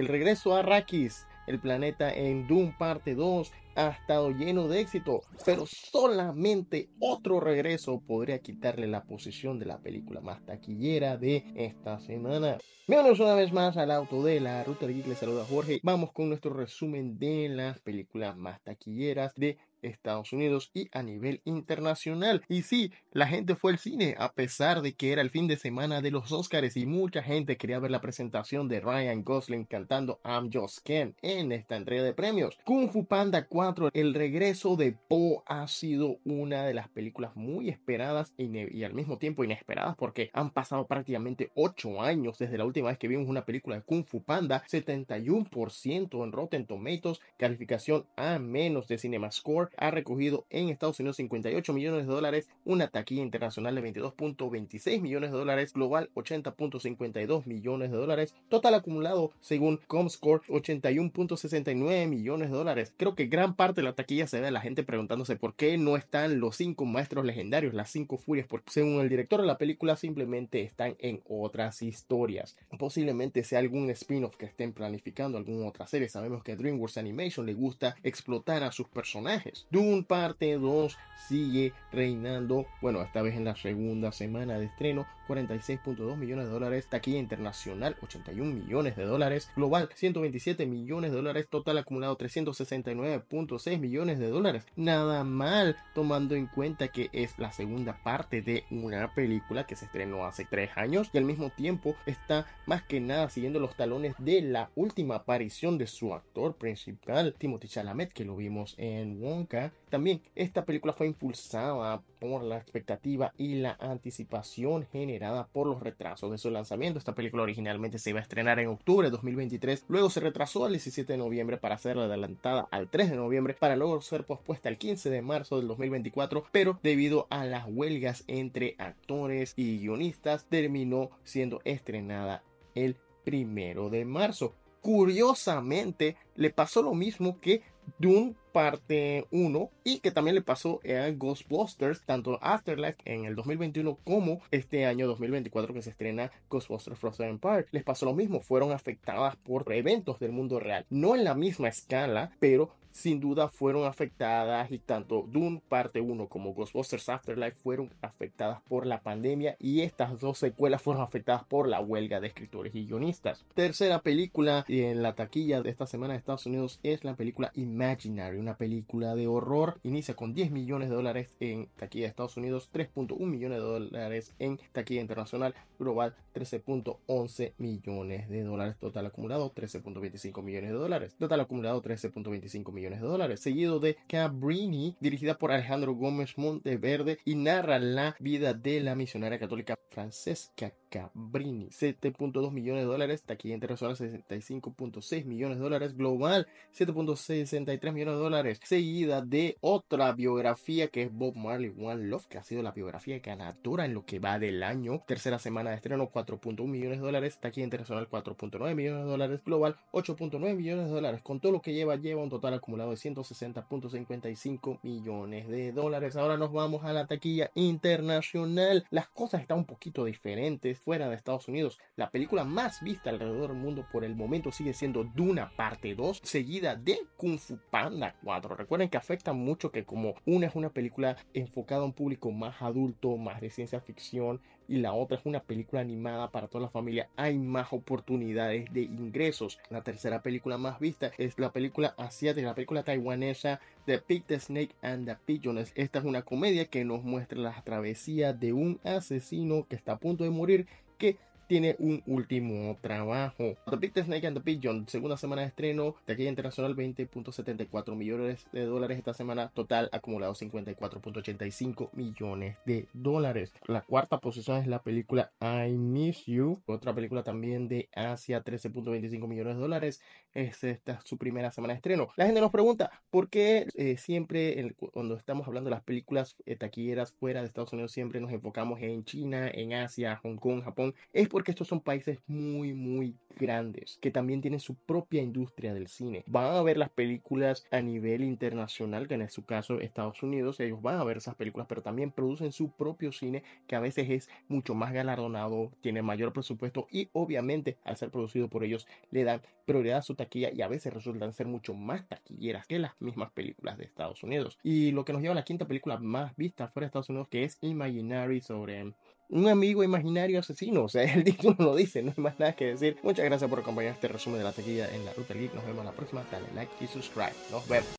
El regreso a Arrakis, el planeta en Doom parte 2, ha estado lleno de éxito, pero solamente otro regreso podría quitarle la posición de la película más taquillera de esta semana. Veamos una vez más al auto de la ruta Geek, les saluda Jorge. Vamos con nuestro resumen de las películas más taquilleras de Estados Unidos y a nivel internacional. Y sí, la gente fue al cine, a pesar de que era el fin de semana de los Oscars y mucha gente quería ver la presentación de Ryan Gosling cantando I'm Just Ken en esta entrega de premios. Kung Fu Panda 4, el regreso de Po ha sido una de las películas muy esperadas y, y al mismo tiempo inesperadas porque han pasado prácticamente 8 años desde la última vez que vimos una película de Kung Fu Panda, 71% en Rotten Tomatoes, calificación a menos de CinemaScore ha recogido en Estados Unidos 58 millones de dólares, una taquilla internacional de 22.26 millones de dólares, global 80.52 millones de dólares, total acumulado según Comscore 81.69 millones de dólares. Creo que gran parte de la taquilla se ve a la gente preguntándose por qué no están los cinco maestros legendarios, las cinco furias, porque según el director de la película simplemente están en otras historias. Posiblemente sea algún spin-off que estén planificando, alguna otra serie. Sabemos que DreamWorks Animation le gusta explotar a sus personajes. Pues, DOOM parte 2 sigue reinando, bueno, esta vez en la segunda semana de estreno 46.2 millones de dólares, taquilla internacional 81 millones de dólares, global 127 millones de dólares, total acumulado 369.6 millones de dólares. Nada mal tomando en cuenta que es la segunda parte de una película que se estrenó hace tres años y al mismo tiempo está más que nada siguiendo los talones de la última aparición de su actor principal, Timothy Chalamet, que lo vimos en Wonka. También esta película fue impulsada por la expectativa y la anticipación general por los retrasos de su lanzamiento. Esta película originalmente se iba a estrenar en octubre de 2023, luego se retrasó al 17 de noviembre para ser adelantada al 3 de noviembre, para luego ser pospuesta al 15 de marzo del 2024, pero debido a las huelgas entre actores y guionistas, terminó siendo estrenada el 1 de marzo. Curiosamente, le pasó lo mismo que Dune parte 1 y que también le pasó a Ghostbusters, tanto Afterlife en el 2021 como este año 2024 que se estrena Ghostbusters Frozen Empire. Les pasó lo mismo, fueron afectadas por eventos del mundo real, no en la misma escala, pero sin duda fueron afectadas y tanto *Dune* parte 1 como Ghostbusters Afterlife fueron afectadas por la pandemia y estas dos secuelas fueron afectadas por la huelga de escritores y guionistas. Tercera película en la taquilla de esta semana de Estados Unidos es la película Imaginary, una película de horror. Inicia con 10 millones de dólares en taquilla de Estados Unidos, 3.1 millones de dólares en taquilla internacional, global 13.11 millones de dólares, total acumulado 13.25 millones de dólares, total acumulado 13.25 millones de dólares, seguido de Cabrini, dirigida por Alejandro Gómez Monteverde y narra la vida de la misionera católica Francesca Cabrini, 7.2 millones de dólares, taquilla internacional 65.6 millones de dólares, global 7.63 millones de dólares, seguida de otra biografía que es Bob Marley One Love, que ha sido la biografía ganadora en lo que va del año, tercera semana de estreno 4.1 millones de dólares, taquilla internacional 4.9 millones de dólares, global 8.9 millones de dólares, con todo lo que lleva, lleva un total acumulado de 160.55 millones de dólares. Ahora nos vamos a la taquilla internacional, las cosas están un poquito diferentes fuera de Estados Unidos. La película más vista alrededor del mundo por el momento sigue siendo Duna parte 2, seguida de Kung Fu Panda 4. Recuerden que afecta mucho que como una es una película enfocada a un público más adulto, más de ciencia ficción, y la otra es una película animada para toda la familia, hay más oportunidades de ingresos. La tercera película más vista es la película asiática, la película taiwanesa The Pig, the Snake and the Pigeons. Esta es una comedia que nos muestra la travesía de un asesino que está a punto de morir que tiene un último trabajo. The Big Snake and the Pigeon, segunda semana de estreno, taquilla internacional 20.74 millones de dólares esta semana, total acumulado 54.85 millones de dólares. La cuarta posición es la película I Miss You, otra película también de Asia, 13.25 millones de dólares. Es esta es su primera semana de estreno. La gente nos pregunta por qué eh, siempre cuando estamos hablando de las películas eh, taquilleras fuera de Estados Unidos siempre nos enfocamos en China, en Asia, Hong Kong, Japón. Es por porque estos son países muy, muy grandes, que también tienen su propia industria del cine. Van a ver las películas a nivel internacional, que en su caso Estados Unidos, ellos van a ver esas películas, pero también producen su propio cine, que a veces es mucho más galardonado, tiene mayor presupuesto y obviamente al ser producido por ellos le dan prioridad a su taquilla y a veces resultan ser mucho más taquilleras que las mismas películas de Estados Unidos. Y lo que nos lleva a la quinta película más vista fuera de Estados Unidos, que es Imaginary sobre un amigo imaginario asesino. O sea, el título lo dice, no hay más nada que decir. Muchas gracias por acompañar este resumen de la taquilla en la Ruta Geek. Nos vemos la próxima. Dale like y subscribe. Nos vemos.